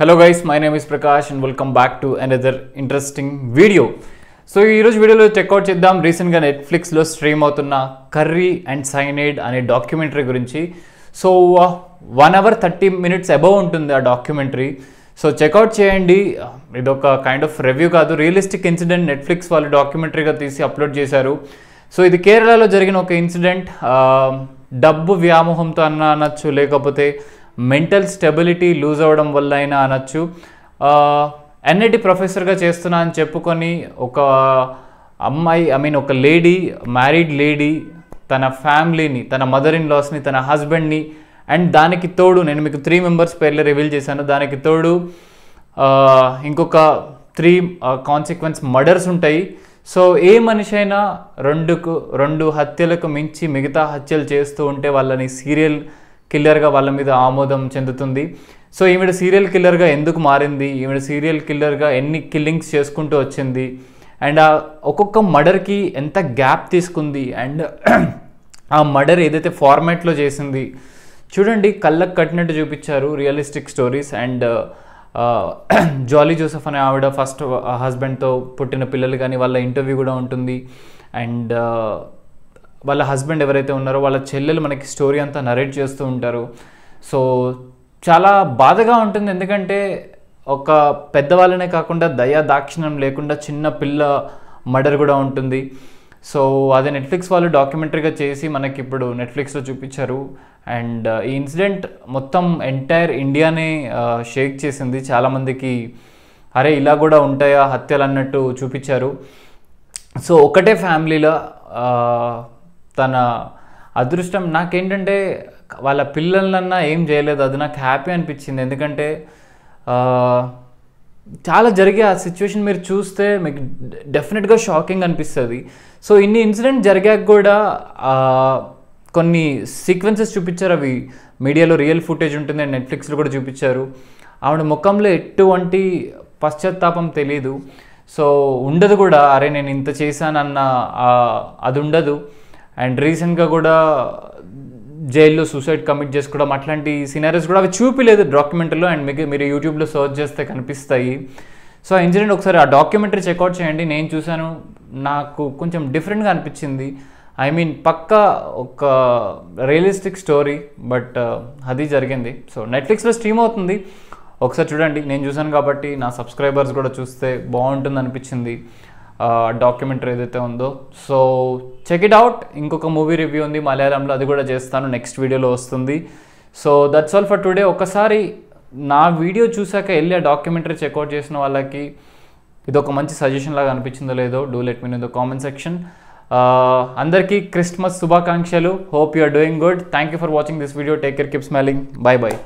hello guys my name is Prakash and welcome back to another interesting video so ఈరోజు వీడియోలో check out చేద్దాం రీసెంట్గా నెట్ఫ్లిక్స్లో స్ట్రీమ్ అవుతున్న కర్రీ అండ్ సైనేడ్ అనే డాక్యుమెంటరీ గురించి so one hour thirty minutes above ఉంటుంది ఆ డాక్యుమెంటరీ సో చెక్అవుట్ చేయండి ఇది ఒక కైండ్ ఆఫ్ రివ్యూ కాదు రియలిస్టిక్ ఇన్సిడెంట్ నెట్ఫ్లిక్స్ వాళ్ళు డాక్యుమెంటరీగా తీసి అప్లోడ్ చేశారు సో ఇది కేరళలో జరిగిన ఒక ఇన్సిడెంట్ డబ్బు వ్యామోహంతో అన్న అనొచ్చు లేకపోతే మెంటల్ స్టెబిలిటీ లూజ్ అవ్వడం వల్ల అయినా అనొచ్చు ఎన్ఐటి ప్రొఫెసర్గా చేస్తున్నా అని చెప్పుకొని ఒక అమ్మాయి ఐ మీన్ ఒక లేడీ మ్యారీడ్ లేడీ తన ఫ్యామిలీని తన మదర్ ఇన్ లాస్ని తన హస్బెండ్ని అండ్ దానికి తోడు నేను మీకు త్రీ మెంబర్స్ పేర్లు రివీల్ చేశాను దానికి తోడు ఇంకొక త్రీ కాన్సిక్వెన్స్ మర్డర్స్ ఉంటాయి సో ఏ మనిషి అయినా రెండుకు రెండు హత్యలకు మించి మిగతా హత్యలు చేస్తూ ఉంటే వాళ్ళని సీరియల్ కిల్లర్గా వాళ్ళ మీద ఆమోదం చెందుతుంది సో ఈవిడ సీరియల్ కిల్లర్గా ఎందుకు మారింది ఈవిడ సీరియల్ కిల్లర్గా ఎన్ని కిల్లింగ్స్ చేసుకుంటూ వచ్చింది అండ్ ఆ ఒక్కొక్క మర్డర్కి ఎంత గ్యాప్ తీసుకుంది అండ్ ఆ మర్డర్ ఏదైతే ఫార్మాట్లో చేసింది చూడండి కళ్ళకు కట్టినట్టు చూపించారు realistic stories and Jolly Joseph అనే ఆవిడ ఫస్ట్ హస్బెండ్తో పుట్టిన పిల్లలు కానీ వాళ్ళ ఇంటర్వ్యూ కూడా ఉంటుంది అండ్ వాళ్ళ హస్బెండ్ ఎవరైతే ఉన్నారో వాళ్ళ చెల్లెలు మనకి స్టోరీ అంతా నరేట్ చేస్తూ ఉంటారు సో చాలా బాధగా ఉంటుంది ఎందుకంటే ఒక పెద్దవాళ్ళనే కాకుండా దయా దాక్షిణ్యం లేకుండా చిన్న పిల్ల మర్డర్ కూడా ఉంటుంది సో అది నెట్ఫ్లిక్స్ వాళ్ళు డాక్యుమెంటరీగా చేసి మనకి ఇప్పుడు నెట్ఫ్లిక్స్లో చూపించారు అండ్ ఈ ఇన్సిడెంట్ మొత్తం ఎంటైర్ ఇండియానే షేక్ చేసింది చాలామందికి అరే ఇలా కూడా ఉంటాయా హత్యలు అన్నట్టు చూపించారు సో ఒకటే ఫ్యామిలీలో తన అదృష్టం నాకేంటంటే వాళ్ళ పిల్లలన్నా ఏం చేయలేదు అది నాకు హ్యాపీ అనిపించింది ఎందుకంటే చాలా జరిగే ఆ సిచ్యువేషన్ మీరు చూస్తే మీకు డెఫినెట్గా షాకింగ్ అనిపిస్తుంది సో ఇన్ని ఇన్సిడెంట్ జరిగాక కూడా కొన్ని సీక్వెన్సెస్ చూపించారు అవి మీడియాలో రియల్ ఫుటేజ్ ఉంటుంది అండ్ నెట్ఫ్లిక్స్లో కూడా చూపించారు ఆవిడ ముఖంలో ఎటువంటి పశ్చాత్తాపం తెలీదు సో ఉండదు కూడా అరే నేను ఇంత చేశానన్న అది ఉండదు అండ్ రీసెంట్గా కూడా జైల్లో సూసైడ్ కమిట్ చేసుకోవడం అట్లాంటి సినారీస్ కూడా అవి చూపిలేదు డాక్యుమెంటరీలో అండ్ మీకు మీరు యూట్యూబ్లో సర్చ్ చేస్తే కనిపిస్తాయి సో ఆ ఇన్సిడెంట్ ఒకసారి ఆ డాక్యుమెంటరీ చెక్అవుట్ చేయండి నేను చూశాను నాకు కొంచెం డిఫరెంట్గా అనిపించింది ఐ మీన్ పక్క ఒక రియలిస్టిక్ స్టోరీ బట్ అది జరిగింది సో నెట్ఫ్లిక్స్లో స్ట్రీమ్ అవుతుంది ఒకసారి చూడండి నేను చూశాను కాబట్టి నా సబ్స్క్రైబర్స్ కూడా చూస్తే బాగుంటుంది అనిపించింది డాక్యుమెంటరీ ఏదైతే ఉందో సో చెక్ ఇట్ అవుట్ ఇంకొక మూవీ రివ్యూ ఉంది మలయాళంలో అది కూడా చేస్తాను నెక్స్ట్ వీడియోలో వస్తుంది so that's all for today ఒకసారి నా వీడియో చూసాక వెళ్ళి ఆ డాక్యుమెంటరీ చెక్అవుట్ చేసిన వాళ్ళకి ఇది ఒక మంచి సజెషన్ లాగా అనిపించిందో లేదో do let me know in the comment section అందరికీ క్రిస్మస్ శుభాకాంక్షలు hope you are doing good thank you for watching this video take care keep smiling bye bye